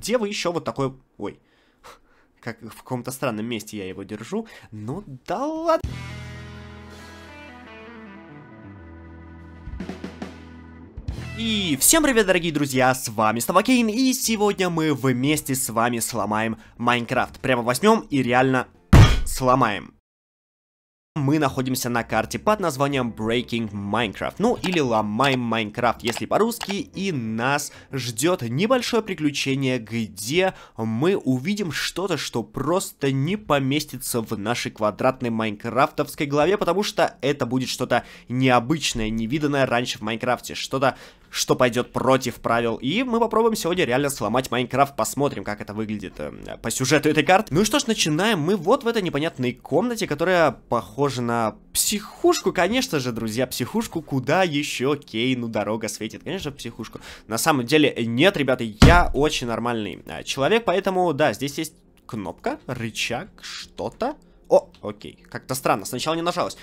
Где вы еще вот такой... Ой, как в каком-то странном месте я его держу. Ну да ладно. И всем привет, дорогие друзья, с вами Ставакейн, и сегодня мы вместе с вами сломаем Майнкрафт. Прямо возьмем и реально сломаем мы находимся на карте под названием Breaking Minecraft, ну или Ломаем Майнкрафт, если по-русски, и нас ждет небольшое приключение, где мы увидим что-то, что просто не поместится в нашей квадратной майнкрафтовской голове, потому что это будет что-то необычное, невиданное раньше в Майнкрафте, что-то что пойдет против правил. И мы попробуем сегодня реально сломать Майнкрафт, посмотрим, как это выглядит э, по сюжету этой карты. Ну и что ж, начинаем мы вот в этой непонятной комнате, которая похожа на психушку, конечно же, друзья, психушку, куда еще Кейну дорога светит, конечно, психушку. На самом деле, нет, ребята, я очень нормальный э, человек, поэтому, да, здесь есть кнопка, рычаг, что-то. О, окей, как-то странно, сначала не нажалось.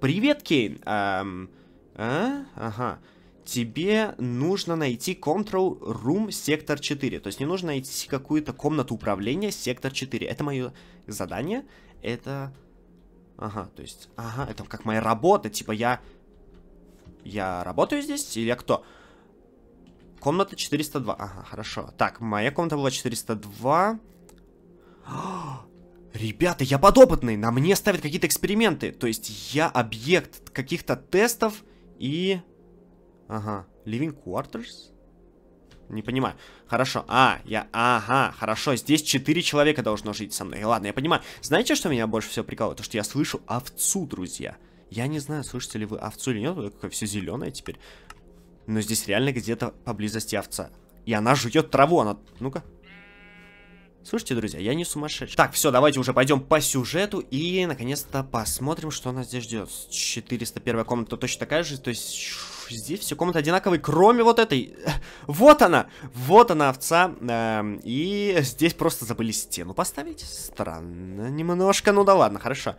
Привет, Кейн. Эм, а? Ага тебе нужно найти Control Room сектор 4. То есть не нужно найти какую-то комнату управления сектор 4. Это мое задание. Это... Ага, то есть... Ага, это как моя работа. Типа я... Я работаю здесь или я кто? Комната 402. Ага, хорошо. Так, моя комната была 402. Ребята, я подопытный, на мне ставят какие-то эксперименты. То есть я объект каких-то тестов и Ага. Living quarters? Не понимаю. Хорошо. А, я... Ага, хорошо. Здесь четыре человека должно жить со мной. Ладно, я понимаю. Знаете, что меня больше всего прикалывает? То, что я слышу овцу, друзья. Я не знаю, слышите ли вы овцу или нет. Какое все зеленое теперь. Но здесь реально где-то поблизости овца. И она жует траву. Она... Ну-ка. Слушайте, друзья, я не сумасшедший. Так, все, давайте уже пойдем по сюжету и, наконец-то, посмотрим, что нас здесь ждет. 401 комната точно такая же, то есть здесь все комнаты одинаковые, кроме вот этой. Вот она! Вот она, овца. Эм, и здесь просто забыли стену поставить. Странно немножко, ну да ладно, хорошо.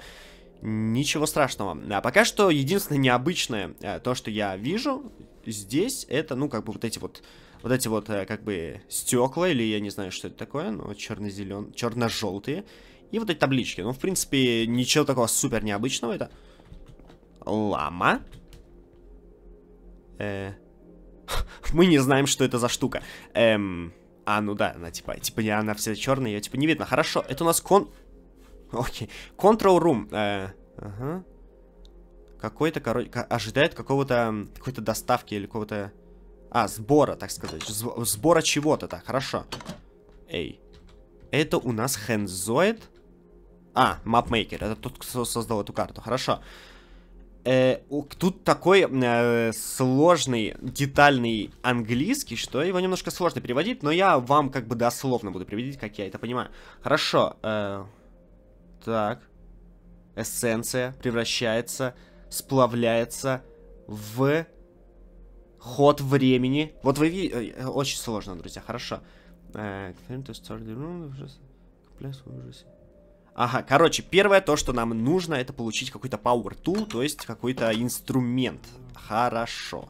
Ничего страшного. А пока что единственное необычное, э, то, что я вижу здесь, это, ну, как бы вот эти вот вот эти вот э, как бы стекла, или я не знаю, что это такое, но черно-зелен, черно-желтые. И вот эти таблички. Ну, в принципе, ничего такого супер необычного. Это лама. Э... Мы не знаем, что это за штука. Эм... А, ну да, она типа, типа не она вся черная, ее типа не видно. Хорошо, это у нас кон... Окей. Control room. Э... Ага. Какой-то, короче, ожидает какого-то... Какой-то доставки или какого-то... А, сбора, так сказать. Сбора чего-то, так, хорошо. Эй. Это у нас хэнзоид. А, мапмейкер. Это тот, кто создал эту карту. Хорошо. Э, тут такой э, сложный, детальный английский, что его немножко сложно переводить, но я вам как бы дословно буду переводить, как я это понимаю. Хорошо. Э, так. Эссенция превращается, сплавляется в ход времени. Вот вы видите... Э, очень сложно, друзья, хорошо. Э, ну, ну, ага, короче, первое то, что нам нужно, это получить какой-то power tool, то есть какой-то инструмент. Хорошо.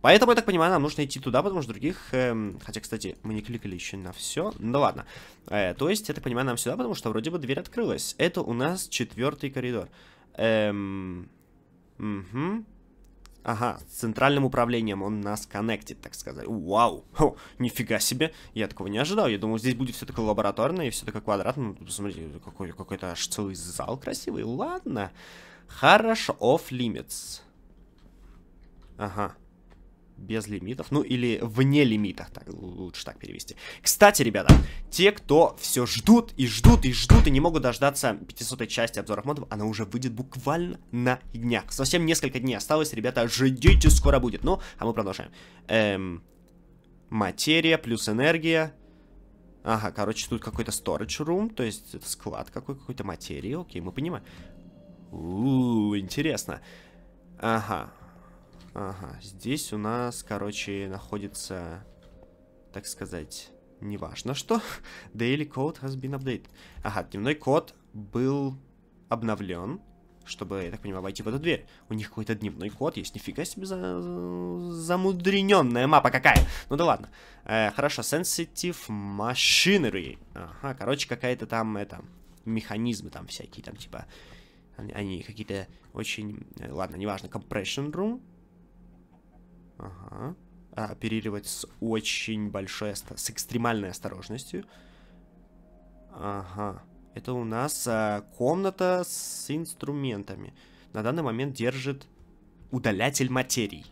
Поэтому, я так понимаю, нам нужно идти туда, потому что других... Эм, хотя, кстати, мы не кликали еще на все. Ну ладно. Э, то есть, я так понимаю, нам сюда, потому что вроде бы дверь открылась. Это у нас четвертый коридор. Эм... Угу. Ага, с центральным управлением он нас коннектит, так сказать. Вау, Хо, нифига себе, я такого не ожидал. Я думал, здесь будет все такое лабораторное и все такое квадратное. Ну, посмотрите, какой, какой-то аж целый зал красивый. Ладно, хорошо, off limits. Ага, без лимитов, ну или вне лимитах, так, лучше так перевести. Кстати, ребята, те, кто все ждут и ждут и ждут и не могут дождаться 500 части обзоров модов, она уже выйдет буквально на днях. Совсем несколько дней осталось, ребята, ждите, скоро будет. Ну, а мы продолжаем. Эм, материя плюс энергия. Ага, короче, тут какой-то storage room, то есть это склад какой, какой-то материи, окей, мы понимаем. Ууу, интересно. Ага, Ага, здесь у нас, короче, находится, так сказать, неважно что. Daily code has been updated. Ага, дневной код был обновлен, чтобы, я так понимаю, войти в эту дверь. У них какой-то дневной код есть. Нифига себе за... замудрененная мапа какая. Ну да ладно. Э, хорошо, sensitive machinery. Ага, короче, какая-то там, это, механизмы там всякие, там типа... Они какие-то очень... Э, ладно, неважно, compression room. Ага. А, оперировать с очень большой, с экстремальной осторожностью. Ага. Это у нас а, комната с инструментами. На данный момент держит удалятель материй.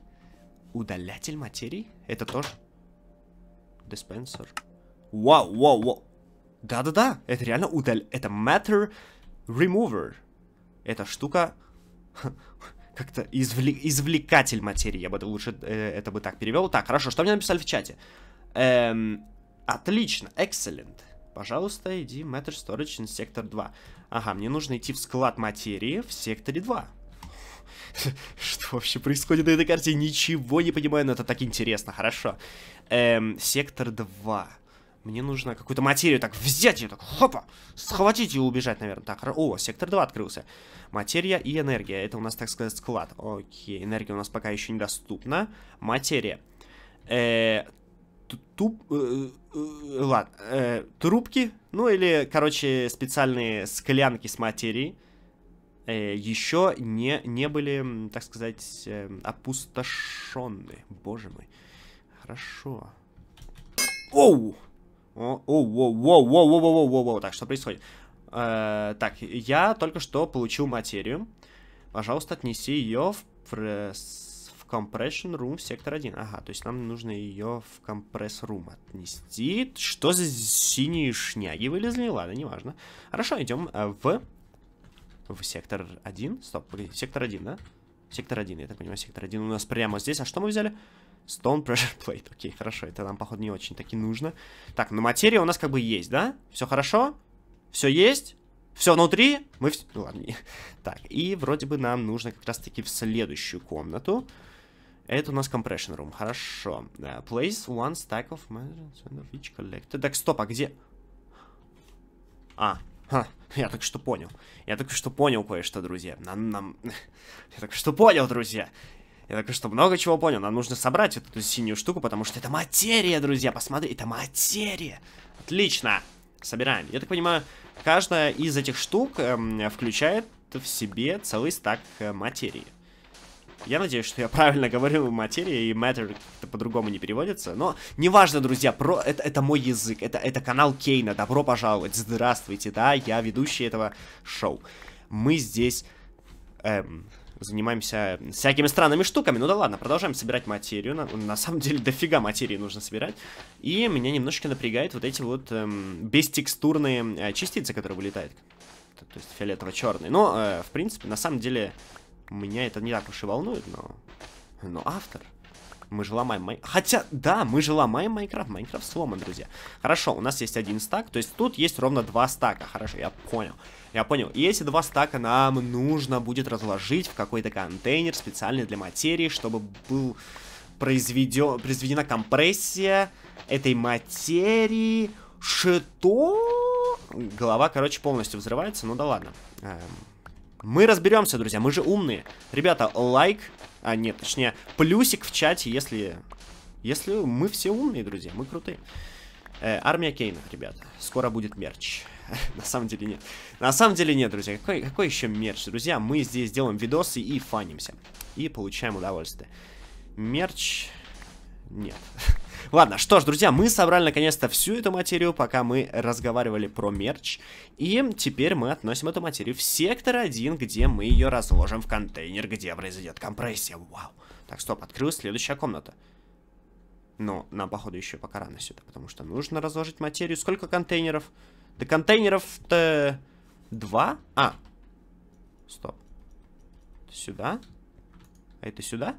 Удалятель материй? Это тоже? Диспенсер. Вау, вау, вау. Да-да-да, это реально удаль... Это matter remover. Эта штука как-то извли... извлекатель материи, я бы лучше э, это бы так перевел. Так, хорошо, что мне написали в чате? Эм, отлично, excellent. Пожалуйста, иди в Matter Storage in Sector 2. Ага, мне нужно идти в склад материи в секторе 2. Что вообще происходит на этой карте? Ничего не понимаю, но это так интересно, хорошо. Эм, сектор 2. Мне нужно какую-то материю так взять ее, так хопа, схватить и убежать, наверное. Так, о, сектор 2 открылся. Материя и энергия. Это у нас, так сказать, склад. Окей, энергия у нас пока еще недоступна. Материя. Э, туп, э, э, ладно, э, трубки, ну или, короче, специальные склянки с материей э, еще не, не были, так сказать, э, опустошены. Боже мой. Хорошо. Оу! О, о, о, о, о, о, о, о, о, так, что происходит? Э, так, я только что получил материю. Пожалуйста, отнеси ее в, пресс, в Compression Room сектор 1. Ага, то есть нам нужно ее в Compress Room отнести. Что за синие шняги вылезли? Ладно, неважно. Хорошо, идем э, в... В сектор 1. Стоп, погоди, сектор 1, да? Сектор 1, я так понимаю, сектор 1 у нас прямо здесь. А что мы взяли? Stone Pressure Plate. Окей, хорошо, это нам, походу, не очень таки нужно. Так, ну материя у нас как бы есть, да? Все хорошо? Все есть? Все внутри? Мы все... Ну, ладно. Так, и вроде бы нам нужно как раз-таки в следующую комнату. Это у нас compression room, хорошо. Uh, place one stack of measurements each collected. Так, стоп, а где... А, Ха, я так что понял. Я так что понял кое-что, друзья. Нам, нам... Я так что понял, друзья. Я так что много чего понял. Нам нужно собрать эту синюю штуку, потому что это материя, друзья. Посмотри, это материя. Отлично. Собираем. Я так понимаю, каждая из этих штук эм, включает в себе целый стак э, материи. Я надеюсь, что я правильно говорю материи, и matter по-другому не переводится. Но неважно, друзья, про... это, это мой язык, это, это канал Кейна, добро пожаловать, здравствуйте, да, я ведущий этого шоу. Мы здесь... Эм, занимаемся всякими странными штуками. Ну да ладно, продолжаем собирать материю. На, на самом деле дофига материи нужно собирать. И меня немножечко напрягает вот эти вот эм, бестекстурные э, частицы, которые вылетают. То, есть фиолетово-черные. Но, э, в принципе, на самом деле меня это не так уж и волнует, но... Но автор... Мы же ломаем май... Хотя, да, мы же ломаем Майнкрафт. Майнкрафт сломан, друзья. Хорошо, у нас есть один стак. То есть тут есть ровно два стака. Хорошо, я понял. Я понял. И эти два стака нам нужно будет разложить в какой-то контейнер специальный для материи, чтобы был произведен... произведена компрессия этой материи. Что? Голова, короче, полностью взрывается. Ну да ладно. Эм... Мы разберемся, друзья, мы же умные. Ребята, лайк, а нет, точнее, плюсик в чате, если... Если мы все умные, друзья, мы крутые. Э, армия Кейна, ребята. Скоро будет мерч. На самом деле нет. На самом деле нет, друзья. Какой, какой еще мерч? Друзья, мы здесь делаем видосы и фанимся. И получаем удовольствие. Мерч... Нет. Ладно, что ж, друзья, мы собрали наконец-то всю эту материю, пока мы разговаривали про мерч. И теперь мы относим эту материю в сектор 1, где мы ее разложим в контейнер, где произойдет компрессия. Вау. Так, стоп, открылась следующая комната. Но нам, походу, еще пока рано сюда, потому что нужно разложить материю. Сколько контейнеров? Да контейнеров-то... Два? А. Стоп. Сюда? А это сюда?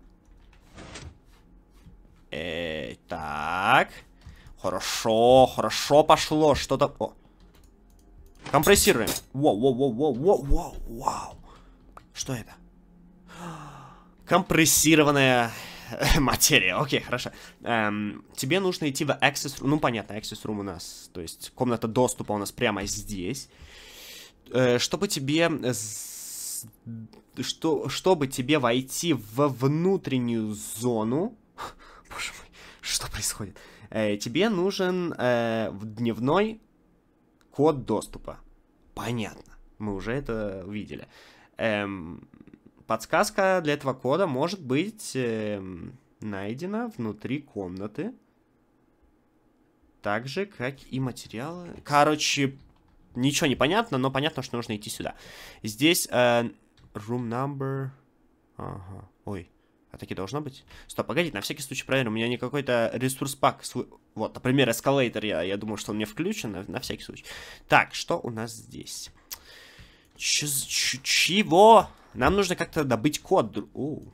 Э, так. Хорошо, хорошо пошло. Что-то... О. Компрессируем. Воу, воу, воу, воу, воу, воу, Что это? Компрессированная э, материя. Окей, хорошо. Эм, тебе нужно идти в Access Room. Ну, понятно, Access Room у нас. То есть, комната доступа у нас прямо здесь. Э, чтобы тебе... Что, чтобы тебе войти в внутреннюю зону... Боже мой, что происходит? Э, тебе нужен э, дневной код доступа. Понятно, мы уже это видели. Эм, подсказка для этого кода может быть э, найдена внутри комнаты. Так же, как и материалы. Короче, ничего не понятно, но понятно, что нужно идти сюда. Здесь э, room number... Ага, ой, а таки должно быть? Стоп, погодите, на всякий случай проверю. У меня не какой-то ресурс пак. Вот, например, эскалейтор. Я, я думаю, что он мне включен. На, на всякий случай. Так, что у нас здесь? Чего? Нам нужно как-то добыть код. Оу.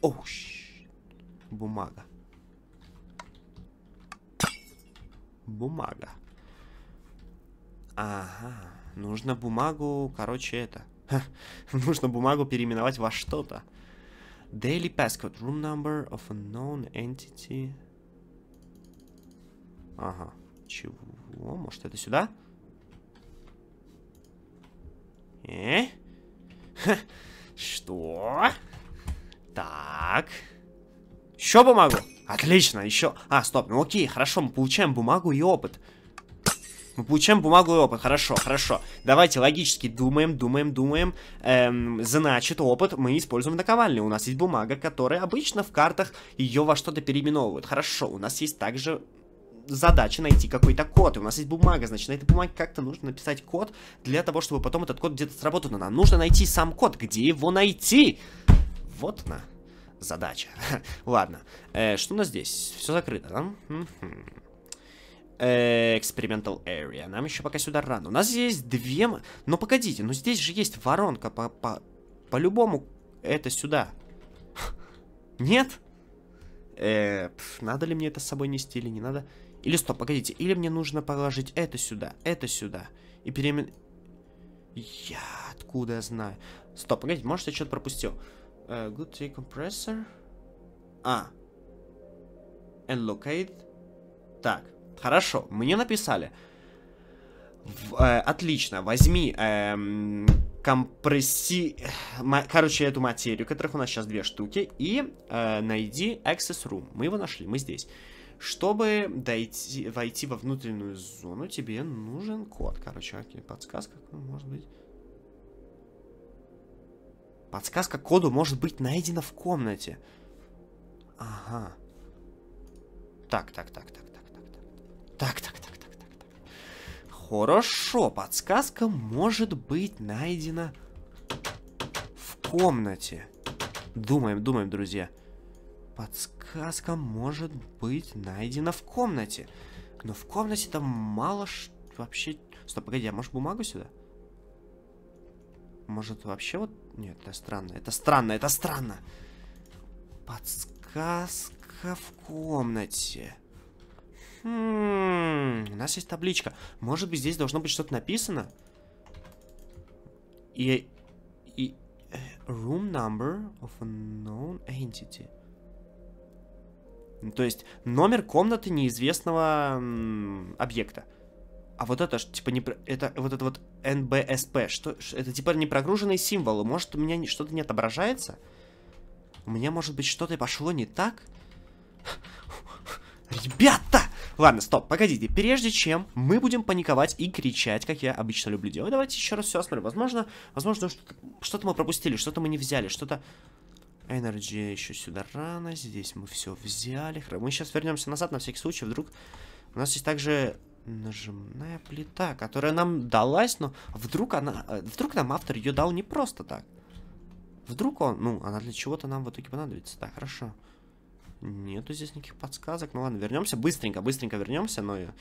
Оу, Бумага. Бумага. Ага. Нужно бумагу, короче, это. нужно бумагу переименовать во что-то. Daily passcode. Room number of a known entity. Ага. Чего? Может, это сюда? Э? Что? Так. Еще бумагу? Отлично, еще... А, стоп, ну окей, хорошо, мы получаем бумагу и опыт. Мы получаем бумагу и опыт. Хорошо, хорошо. Давайте логически думаем, думаем, думаем. Эм, значит, опыт мы используем наковальню. У нас есть бумага, которая обычно в картах ее во что-то переименовывают. Хорошо, у нас есть также задача найти какой-то код. И у нас есть бумага, значит, на этой бумаге как-то нужно написать код для того, чтобы потом этот код где-то сработал. Но нам нужно найти сам код. Где его найти? Вот она задача. Ладно. Э, что у нас здесь? Все закрыто, да? Э, experimental Area. Нам еще пока сюда рано. У нас есть две... Но погодите, ну здесь же есть воронка. По-любому по, по, -по это сюда. Нет? Э, надо ли мне это с собой нести или не надо? Или стоп, погодите. Или мне нужно положить это сюда, это сюда. И перемен... Я откуда знаю? Стоп, погодите, может я что-то пропустил. Uh, good take compressor. А. And locate. Так. Хорошо, мне написали. В, э, отлично, возьми э, компресси... Короче, эту материю, которых у нас сейчас две штуки, и э, найди access room. Мы его нашли, мы здесь. Чтобы дойти, войти во внутреннюю зону, тебе нужен код. Короче, окей, подсказка, ну, может быть. Подсказка коду может быть найдена в комнате. Ага. Так, так, так, так. Так, так, так, так, так, так. Хорошо, подсказка может быть найдена в комнате. Думаем, думаем, друзья. Подсказка может быть найдена в комнате. Но в комнате там мало ш... вообще... Стоп, погоди, а может бумагу сюда? Может вообще вот... Нет, это странно, это странно, это странно. Подсказка в комнате у нас есть табличка. Может быть, здесь должно быть что-то написано? И... и... Э, room number of a known entity. То есть номер комнаты неизвестного объекта. А вот это, типа, не, это, вот это вот NBSP. что, это, типа, непрогруженные символы. Может, у меня что-то не отображается? У меня, может быть, что-то пошло не так? Ребята! Ладно, стоп, погодите. Прежде чем мы будем паниковать и кричать, как я обычно люблю делать, давайте еще раз все осмотрим. Возможно, возможно что-то мы пропустили, что-то мы не взяли, что-то... энергия еще сюда рано, здесь мы все взяли. Мы сейчас вернемся назад на всякий случай, вдруг... У нас есть также нажимная плита, которая нам далась, но вдруг она... Э, вдруг нам автор ее дал не просто так. Вдруг он... Ну, она для чего-то нам в итоге понадобится. Так, Хорошо. Нету здесь никаких подсказок. Ну ладно, вернемся. Быстренько, быстренько вернемся, но я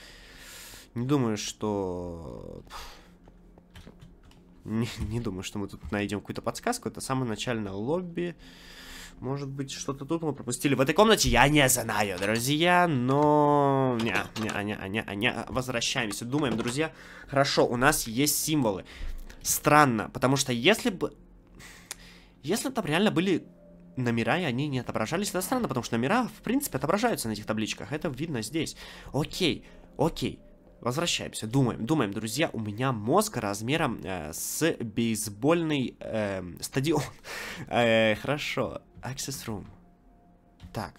не думаю, что... Не, не думаю, что мы тут найдем какую-то подсказку. Это самое начальное лобби. Может быть, что-то тут мы пропустили. В этой комнате я не знаю, друзья, но... Не, не, а не, а не, а не. Возвращаемся, думаем, друзья. Хорошо, у нас есть символы. Странно, потому что если бы... Если там реально были номера, и они не отображались. Это странно, потому что номера, в принципе, отображаются на этих табличках. Это видно здесь. Окей, окей. Возвращаемся, думаем, думаем, друзья, у меня мозг размером э, с бейсбольный э, стадион. э, хорошо, Access Room. Так,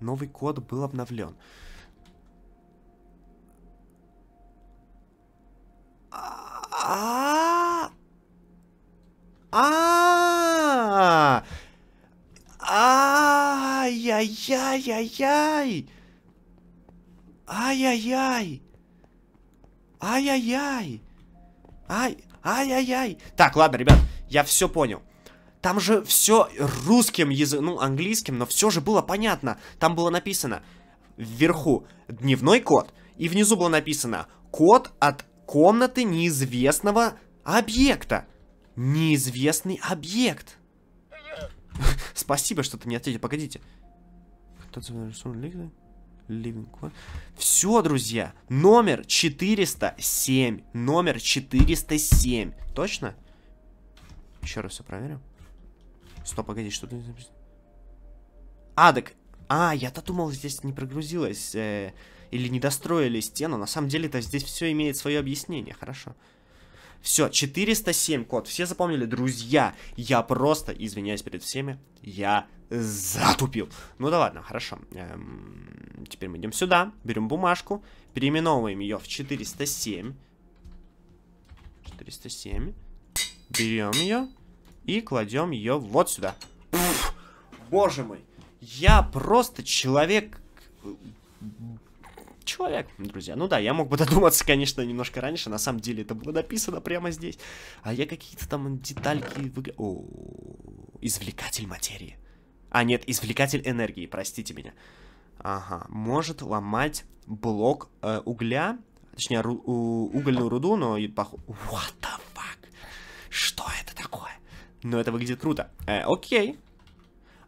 новый код был обновлен. А-а-а! Ай-яй-яй-яй-яй! Ай-яй-яй! Ай-яй-яй! Ай, ай-яй-яй! Так, ладно, ребят, я все понял. Там же все русским языком, ну, английским, но все же было понятно. Там было написано вверху дневной код, и внизу было написано код от комнаты неизвестного объекта. Неизвестный объект. Спасибо, что ты мне ответил. Погодите. Все, друзья. Номер 407. Номер 407. Точно? Еще раз все проверим. Стоп, погоди, что ты написано? А, А, я-то думал, здесь не прогрузилось э, или не достроили стену. На самом деле-то здесь все имеет свое объяснение. Хорошо. Хорошо. Все, 407 код. Все запомнили, друзья. Я просто, извиняюсь перед всеми, я затупил. Ну да ладно, хорошо. Эм, теперь мы идем сюда, берем бумажку, переименовываем ее в 407. 407. Берем ее и кладем ее вот сюда. Пфф, боже мой, я просто человек э, человек, друзья. Ну да, я мог бы додуматься, конечно, немножко раньше. На самом деле это было написано прямо здесь. А я какие-то там детальки... Выгля... О, извлекатель материи. А, нет, извлекатель энергии, простите меня. Ага, может ломать блок э, угля, точнее, ру, у, угольную руду, но... What the fuck? Что это такое? Но это выглядит круто. Э, окей.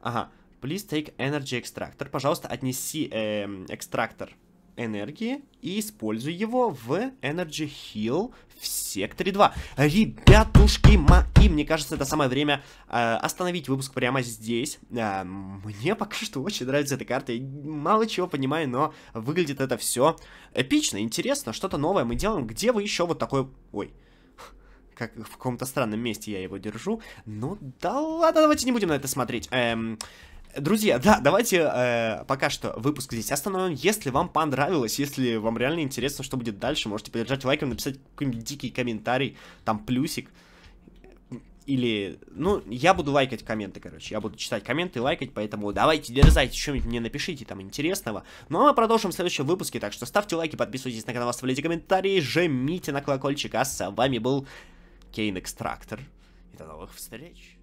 Ага. Please take energy extractor. Пожалуйста, отнеси э, экстрактор энергии и использую его в Energy Heal в секторе 2. Ребятушки мои, мне кажется, это самое время э, остановить выпуск прямо здесь. Э, мне пока что очень нравится эта карта, мало чего понимаю, но выглядит это все эпично, интересно, что-то новое мы делаем. Где вы еще вот такой... Ой, как в каком-то странном месте я его держу. Ну да ладно, давайте не будем на это смотреть. Эм, Друзья, да, давайте э, пока что выпуск здесь остановим. Если вам понравилось, если вам реально интересно, что будет дальше, можете поддержать лайком, написать какой-нибудь дикий комментарий, там плюсик. Или, ну, я буду лайкать комменты, короче. Я буду читать комменты и лайкать, поэтому давайте дерзайте, что-нибудь мне напишите там интересного. Ну, а мы продолжим в следующем выпуске, так что ставьте лайки, подписывайтесь на канал, оставляйте комментарии, жмите на колокольчик. А с вами был Кейн Экстрактор. И до новых встреч!